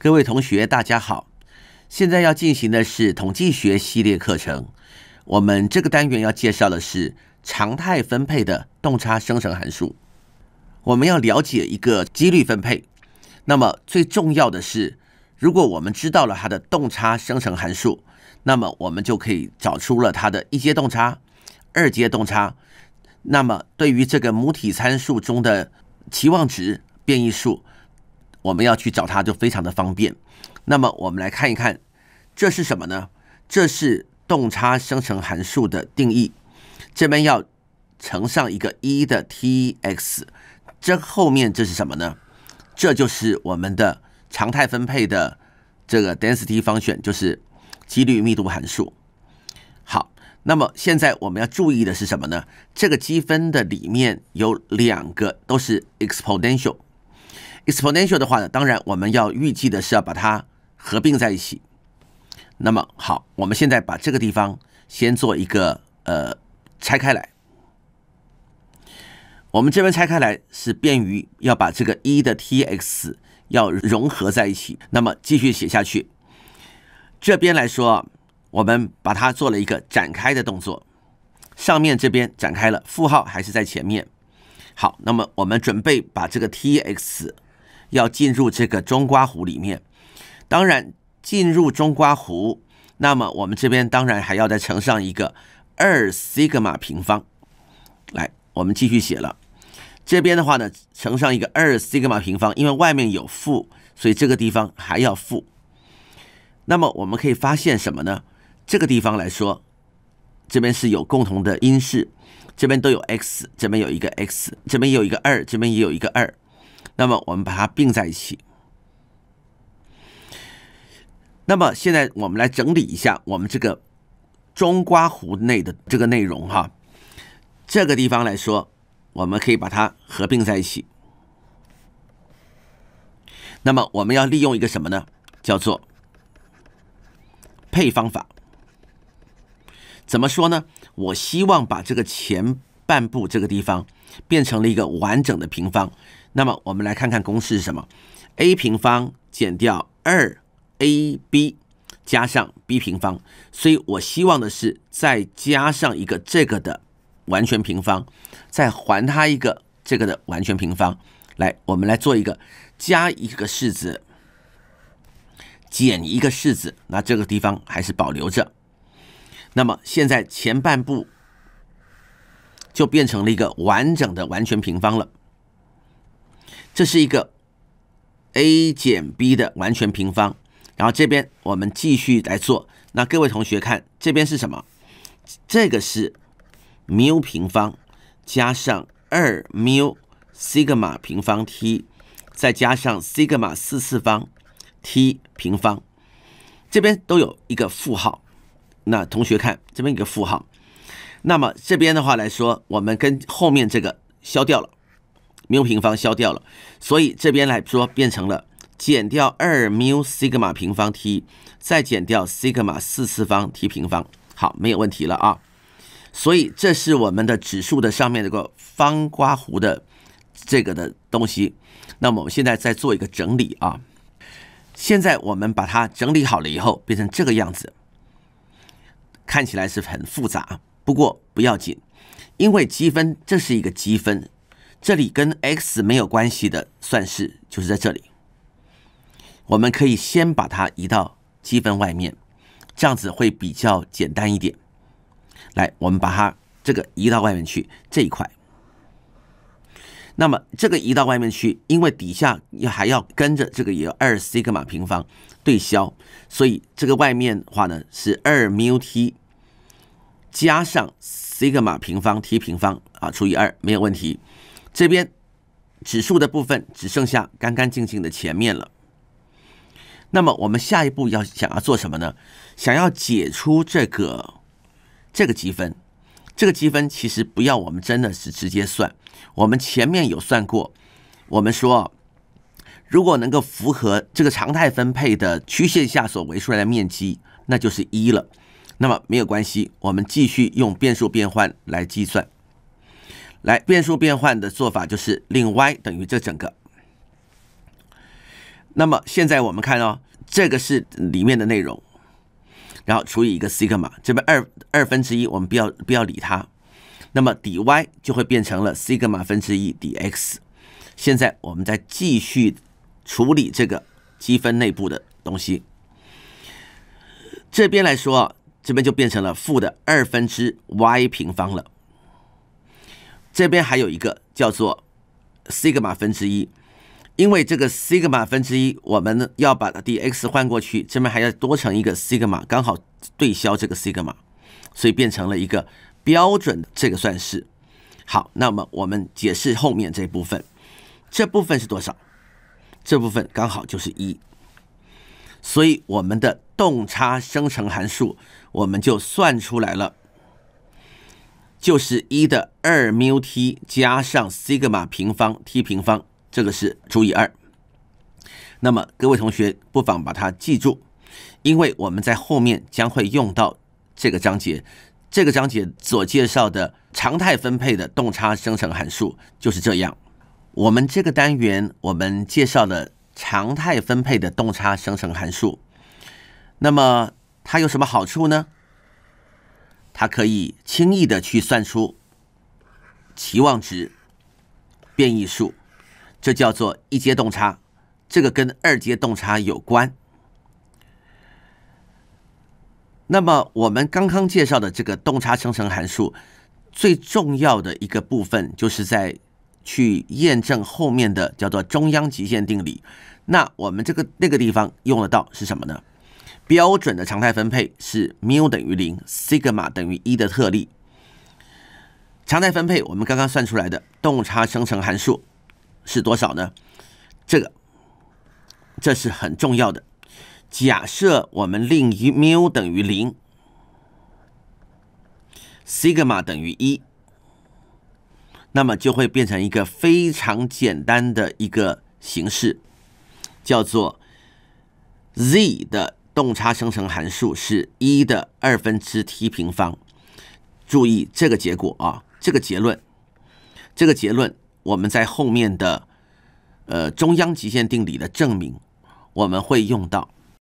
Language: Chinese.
各位同学，大家好。现在要进行的是统计学系列课程。我们这个单元要介绍的是常态分配的动差生成函数。我们要了解一个几率分配。那么最重要的是，如果我们知道了它的动差生成函数，那么我们就可以找出了它的一阶动差、二阶动差。那么对于这个母体参数中的期望值、变异数。我们要去找它就非常的方便。那么我们来看一看，这是什么呢？这是动差生成函数的定义。这边要乘上一个一的 t x，这后面这是什么呢？这就是我们的常态分配的这个 density 方选，就是几率密度函数。好，那么现在我们要注意的是什么呢？这个积分的里面有两个都是 exponential。exponential 的话呢，当然我们要预计的是要把它合并在一起。那么好，我们现在把这个地方先做一个呃拆开来。我们这边拆开来是便于要把这个一的 t x 要融合在一起。那么继续写下去，这边来说，我们把它做了一个展开的动作。上面这边展开了，负号还是在前面。好，那么我们准备把这个 t x 要进入这个中瓜湖里面，当然进入中瓜湖，那么我们这边当然还要再乘上一个二西格玛平方。来，我们继续写了，这边的话呢乘上一个二西格玛平方，因为外面有负，所以这个地方还要负。那么我们可以发现什么呢？这个地方来说，这边是有共同的因式，这边都有 x，这边有一个 x，这边有一个二，这边也有一个二。那么我们把它并在一起。那么现在我们来整理一下我们这个中瓜壶内的这个内容哈。这个地方来说，我们可以把它合并在一起。那么我们要利用一个什么呢？叫做配方法。怎么说呢？我希望把这个钱。半步这个地方变成了一个完整的平方，那么我们来看看公式是什么：a 平方减掉二 ab 加上 b 平方。所以我希望的是再加上一个这个的完全平方，再还它一个这个的完全平方。来，我们来做一个加一个式子，减一个式子。那这个地方还是保留着。那么现在前半步。就变成了一个完整的完全平方了，这是一个 a 减 b 的完全平方。然后这边我们继续来做。那各位同学看这边是什么？这个是缪平方加上二缪西格玛平方 t，再加上西格玛四次方 t 平方。这边都有一个负号。那同学看这边一个负号。那么这边的话来说，我们跟后面这个消掉了，缪平方消掉了，所以这边来说变成了减掉二缪西格玛平方 t，再减掉西格玛四次方 t 平方，好，没有问题了啊。所以这是我们的指数的上面这个方刮弧的这个的东西。那么我们现在再做一个整理啊，现在我们把它整理好了以后，变成这个样子，看起来是很复杂。不过不要紧，因为积分这是一个积分，这里跟 x 没有关系的算式就是在这里。我们可以先把它移到积分外面，这样子会比较简单一点。来，我们把它这个移到外面去这一块。那么这个移到外面去，因为底下要还要跟着这个有二西格玛平方对消，所以这个外面的话呢是二缪 t。加上西格玛平方 t 平方啊除以二没有问题，这边指数的部分只剩下干干净净的前面了。那么我们下一步要想要做什么呢？想要解出这个这个积分，这个积分其实不要我们真的是直接算，我们前面有算过，我们说如果能够符合这个常态分配的曲线下所围出来的面积，那就是一了。那么没有关系，我们继续用变数变换来计算。来，变数变换的做法就是令 y 等于这整个。那么现在我们看到，这个是里面的内容，然后除以一个西格玛，这边二二分之一我们不要不要理它。那么底 y 就会变成了西格玛分之一底 x。现在我们再继续处理这个积分内部的东西。这边来说这边就变成了负的二分之 y 平方了。这边还有一个叫做西格玛分之一，因为这个西格玛分之一，我们要把它 x 换过去，这边还要多乘一个西格玛，刚好对消这个西格玛，所以变成了一个标准的这个算式。好，那么我们解释后面这部分，这部分是多少？这部分刚好就是一。所以我们的动差生成函数我们就算出来了，就是一的二 u t 加上西格玛平方 t 平方，这个是除以二。那么各位同学不妨把它记住，因为我们在后面将会用到这个章节。这个章节所介绍的常态分配的动差生成函数就是这样。我们这个单元我们介绍的。常态分配的动差生成函数，那么它有什么好处呢？它可以轻易的去算出期望值、变异数，这叫做一阶动差。这个跟二阶动差有关。那么我们刚刚介绍的这个动差生成函数，最重要的一个部分就是在。去验证后面的叫做中央极限定理，那我们这个那个地方用得到是什么呢？标准的常态分配是缪等于零，g m a 等于一的特例。常态分配我们刚刚算出来的动差生成函数是多少呢？这个这是很重要的。假设我们令一缪等于零，g m a 等于一。那么就会变成一个非常简单的一个形式，叫做 Z 的动差生成函数是一的二分之 t 平方。注意这个结果啊，这个结论，这个结论我们在后面的呃中央极限定理的证明我们会用到。